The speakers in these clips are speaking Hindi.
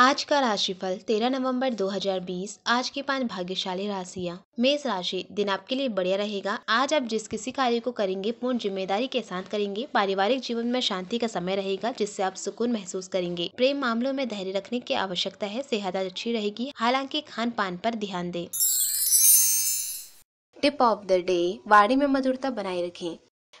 आज का राशिफल 13 नवंबर 2020 आज के पांच भाग्यशाली राशियां मेष राशि दिन आपके लिए बढ़िया रहेगा आज आप जिस किसी कार्य को करेंगे पूर्ण जिम्मेदारी के साथ करेंगे पारिवारिक जीवन में शांति का समय रहेगा जिससे आप सुकून महसूस करेंगे प्रेम मामलों में धैर्य रखने की आवश्यकता है सेहत अच्छी रहेगी हालांकि खान पान पर ध्यान दें टिप ऑफ द डे वाणी में मधुरता बनाए रखें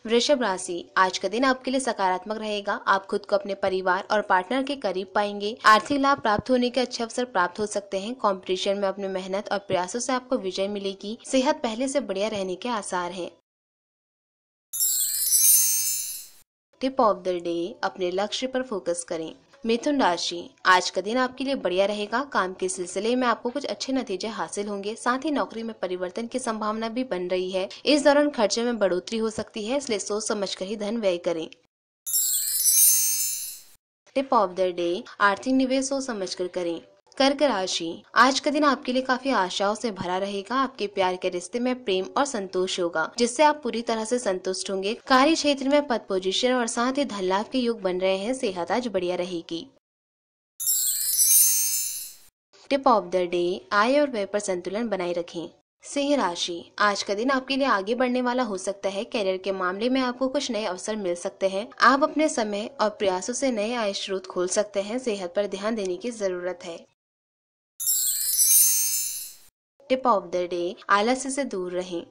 वृषभ राशि आज का दिन आपके लिए सकारात्मक रहेगा आप खुद को अपने परिवार और पार्टनर के करीब पाएंगे आर्थिक लाभ प्राप्त होने के अच्छे अवसर प्राप्त हो सकते हैं कंपटीशन में अपनी मेहनत और प्रयासों से आपको विजय मिलेगी सेहत पहले से बढ़िया रहने के आसार हैं टिप ऑफ द डे अपने लक्ष्य पर फोकस करें मिथुन राशि आज का दिन आपके लिए बढ़िया रहेगा काम के सिलसिले में आपको कुछ अच्छे नतीजे हासिल होंगे साथ ही नौकरी में परिवर्तन की संभावना भी बन रही है इस दौरान खर्चे में बढ़ोतरी हो सकती है इसलिए सोच समझ कर ही धन व्यय करें टिप ऑफ द डे आर्थिक निवेश सोच समझ कर करें कर्क राशि आज का दिन आपके लिए काफी आशाओं से भरा रहेगा आपके प्यार के रिश्ते में प्रेम और संतोष होगा जिससे आप पूरी तरह से संतुष्ट होंगे कार्य क्षेत्र में पद पोजीशन और साथ ही धन लाभ के योग बन रहे हैं सेहत आज बढ़िया रहेगी टिप ऑफ द डे आय और व्यय पर संतुलन बनाए रखें सिंह राशि आज का दिन आपके लिए आगे बढ़ने वाला हो सकता है कैरियर के मामले में आपको कुछ नए अवसर मिल सकते हैं आप अपने समय और प्रयासों से नए आय स्रोत खोल सकते हैं सेहत पर ध्यान देने की जरूरत है टिप ऑफ द डे आलस्य से दूर रहें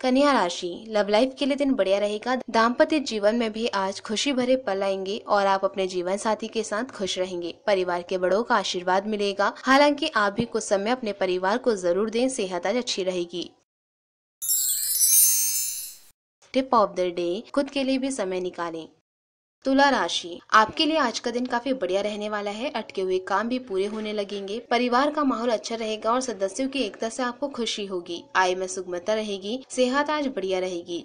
कन्या राशि लव लाइफ के लिए दिन बढ़िया रहेगा दाम्पत्य जीवन में भी आज खुशी भरे पल आएंगे और आप अपने जीवन साथी के साथ खुश रहेंगे परिवार के बड़ों का आशीर्वाद मिलेगा हालांकि आप भी कुछ समय अपने परिवार को जरूर दें सेहत आज अच्छी रहेगी टिप ऑफ द डे खुद के लिए भी समय निकालें तुला राशि आपके लिए आज का दिन काफी बढ़िया रहने वाला है अटके हुए काम भी पूरे होने लगेंगे परिवार का माहौल अच्छा रहेगा और सदस्यों की एकता से आपको खुशी होगी आय में सुगमता रहेगी सेहत आज बढ़िया रहेगी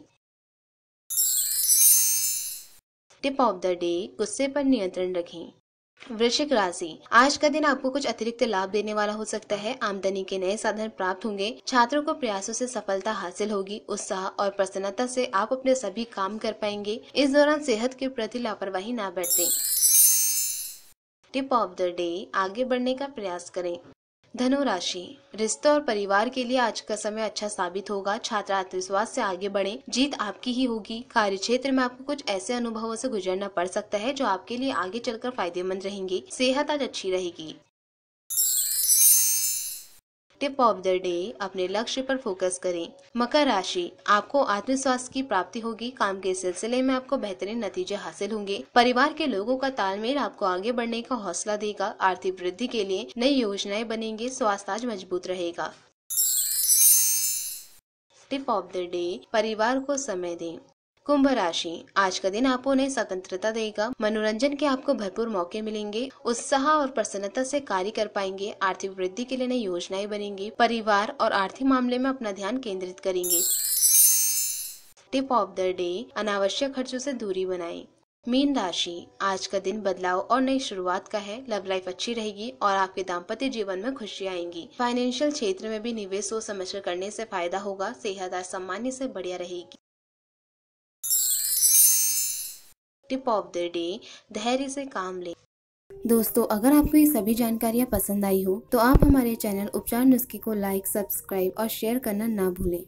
टिप ऑफ द डे गुस्से पर नियंत्रण रखें वृश्चिक राशि आज का दिन आपको कुछ अतिरिक्त लाभ देने वाला हो सकता है आमदनी के नए साधन प्राप्त होंगे छात्रों को प्रयासों से सफलता हासिल होगी उत्साह और प्रसन्नता से आप अपने सभी काम कर पाएंगे इस दौरान सेहत के प्रति लापरवाही ना बरतें टिप ऑफ द डे आगे बढ़ने का प्रयास करें धनुराशि रिश्तों और परिवार के लिए आज का समय अच्छा साबित होगा छात्र आत्मविश्वास से आगे बढ़े जीत आपकी ही होगी कार्य क्षेत्र में आपको कुछ ऐसे अनुभवों से गुजरना पड़ सकता है जो आपके लिए आगे चलकर फायदेमंद रहेंगे सेहत आज अच्छी रहेगी टिप ऑफ द डे अपने लक्ष्य पर फोकस करें मकर राशि आपको आत्मविश्वास की प्राप्ति होगी काम के सिलसिले में आपको बेहतरीन नतीजे हासिल होंगे परिवार के लोगों का तालमेल आपको आगे बढ़ने का हौसला देगा आर्थिक वृद्धि के लिए नई योजनाएं बनेंगी स्वास्थ्य आज मजबूत रहेगा टिप ऑफ द डे परिवार को समय दें कुंभ राशि आज का दिन आपको उन्हें स्वतंत्रता देगा मनोरंजन के आपको भरपूर मौके मिलेंगे उत्साह और प्रसन्नता से कार्य कर पाएंगे आर्थिक वृद्धि के लिए नई योजनाएं बनेंगी परिवार और आर्थिक मामले में अपना ध्यान केंद्रित करेंगे टिप ऑफ द डे अनावश्यक खर्चों से दूरी बनाएं मीन राशि आज का दिन बदलाव और नई शुरुआत का है लव लाइफ अच्छी रहेगी और आपके दाम्पत्य जीवन में खुशी आएंगी फाइनेंशियल क्षेत्र में भी निवेश सोच समझ करने से फायदा होगा सेहत आज सामान्य से बढ़िया रहेगी टिप ऑफ द डे धैर्य से काम ले दोस्तों अगर आपको ये सभी जानकारियाँ पसंद आई हो तो आप हमारे चैनल उपचार नुस्खे को लाइक सब्सक्राइब और शेयर करना ना भूलें